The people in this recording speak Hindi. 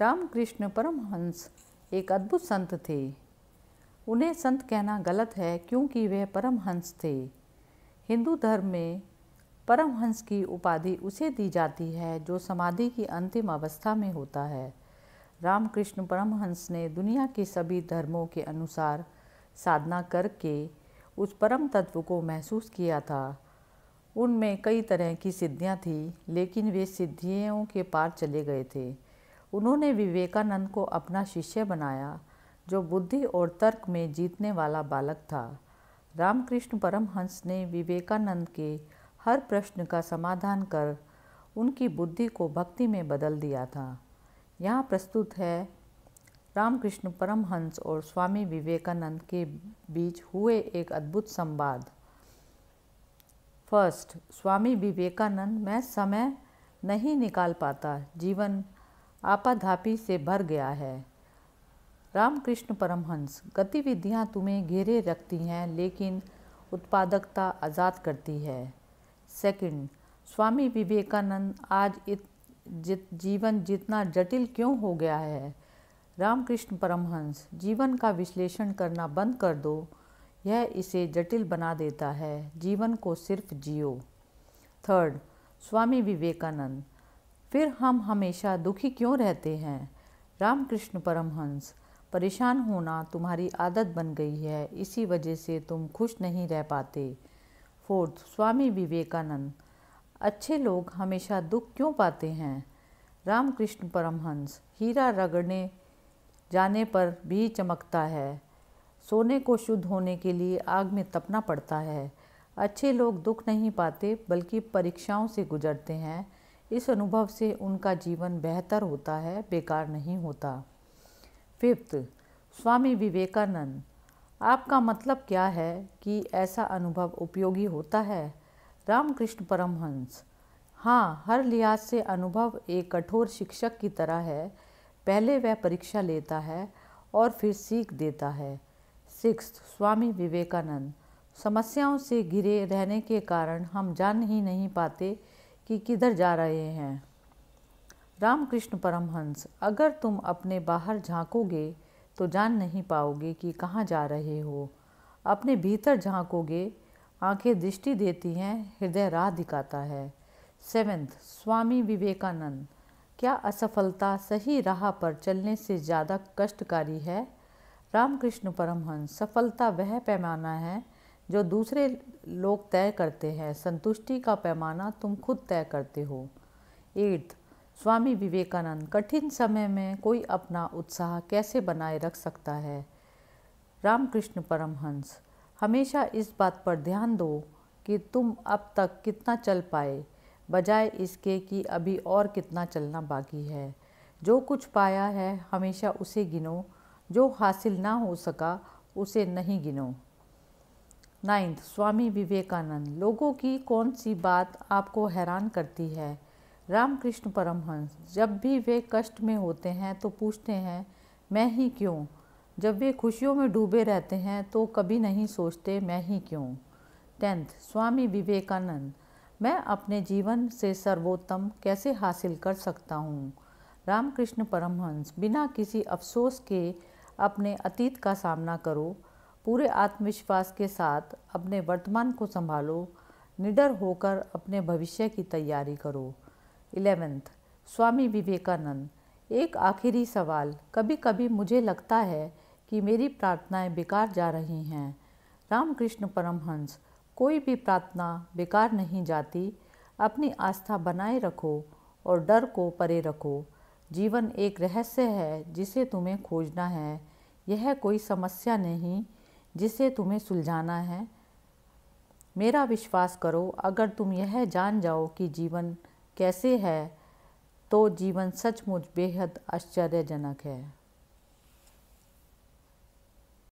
रामकृष्ण परमहंस एक अद्भुत संत थे उन्हें संत कहना गलत है क्योंकि वह परमहंस थे हिंदू धर्म में परमहंस की उपाधि उसे दी जाती है जो समाधि की अंतिम अवस्था में होता है रामकृष्ण परमहंस ने दुनिया के सभी धर्मों के अनुसार साधना करके उस परम तत्व को महसूस किया था उनमें कई तरह की सिद्धियां थीं लेकिन वे सिद्धियों के पार चले गए थे उन्होंने विवेकानंद को अपना शिष्य बनाया जो बुद्धि और तर्क में जीतने वाला बालक था रामकृष्ण परमहंस ने विवेकानंद के हर प्रश्न का समाधान कर उनकी बुद्धि को भक्ति में बदल दिया था यहाँ प्रस्तुत है रामकृष्ण परमहंस और स्वामी विवेकानंद के बीच हुए एक अद्भुत संवाद फर्स्ट स्वामी विवेकानंद मैं समय नहीं निकाल पाता जीवन आपाधापी से भर गया है रामकृष्ण परमहंस गतिविधियां तुम्हें घेरे रखती हैं लेकिन उत्पादकता आज़ाद करती है सेकंड स्वामी विवेकानंद आज इत, जित, जीवन जितना जटिल क्यों हो गया है रामकृष्ण परमहंस जीवन का विश्लेषण करना बंद कर दो यह इसे जटिल बना देता है जीवन को सिर्फ जियो थर्ड स्वामी विवेकानंद फिर हम हमेशा दुखी क्यों रहते हैं रामकृष्ण परमहंस परेशान होना तुम्हारी आदत बन गई है इसी वजह से तुम खुश नहीं रह पाते फोर्थ स्वामी विवेकानंद अच्छे लोग हमेशा दुख क्यों पाते हैं रामकृष्ण परमहंस हीरा रगड़ने जाने पर भी चमकता है सोने को शुद्ध होने के लिए आग में तपना पड़ता है अच्छे लोग दुख नहीं पाते बल्कि परीक्षाओं से गुजरते हैं इस अनुभव से उनका जीवन बेहतर होता है बेकार नहीं होता फिफ्थ स्वामी विवेकानंद आपका मतलब क्या है कि ऐसा अनुभव उपयोगी होता है रामकृष्ण परमहंस हाँ हर लिहाज से अनुभव एक कठोर शिक्षक की तरह है पहले वह परीक्षा लेता है और फिर सीख देता है सिक्स स्वामी विवेकानंद समस्याओं से घिरे रहने के कारण हम जान ही नहीं पाते कि किधर जा रहे हैं रामकृष्ण परमहंस अगर तुम अपने बाहर झांकोगे तो जान नहीं पाओगे कि कहाँ जा रहे हो अपने भीतर झांकोगे आंखें दृष्टि देती हैं हृदय राह दिखाता है सेवेंथ स्वामी विवेकानंद क्या असफलता सही राह पर चलने से ज़्यादा कष्टकारी है रामकृष्ण परमहंस सफलता वह पैमाना है जो दूसरे लोग तय करते हैं संतुष्टि का पैमाना तुम खुद तय करते हो एट्थ स्वामी विवेकानंद कठिन समय में कोई अपना उत्साह कैसे बनाए रख सकता है रामकृष्ण परमहंस हमेशा इस बात पर ध्यान दो कि तुम अब तक कितना चल पाए बजाय इसके कि अभी और कितना चलना बाकी है जो कुछ पाया है हमेशा उसे गिनो जो हासिल ना हो सका उसे नहीं गिनो नाइन्थ स्वामी विवेकानंद लोगों की कौन सी बात आपको हैरान करती है रामकृष्ण परमहंस जब भी वे कष्ट में होते हैं तो पूछते हैं मैं ही क्यों जब वे खुशियों में डूबे रहते हैं तो कभी नहीं सोचते मैं ही क्यों टेंथ स्वामी विवेकानंद मैं अपने जीवन से सर्वोत्तम कैसे हासिल कर सकता हूँ रामकृष्ण परमहंस बिना किसी अफसोस के अपने अतीत का सामना करो पूरे आत्मविश्वास के साथ अपने वर्तमान को संभालो निडर होकर अपने भविष्य की तैयारी करो इलेवेंथ स्वामी विवेकानंद एक आखिरी सवाल कभी कभी मुझे लगता है कि मेरी प्रार्थनाएं बेकार जा रही हैं रामकृष्ण परमहंस कोई भी प्रार्थना बेकार नहीं जाती अपनी आस्था बनाए रखो और डर को परे रखो जीवन एक रहस्य है जिसे तुम्हें खोजना है यह कोई समस्या नहीं जिसे तुम्हें सुलझाना है मेरा विश्वास करो अगर तुम यह जान जाओ कि जीवन कैसे है तो जीवन सचमुच बेहद आश्चर्यजनक है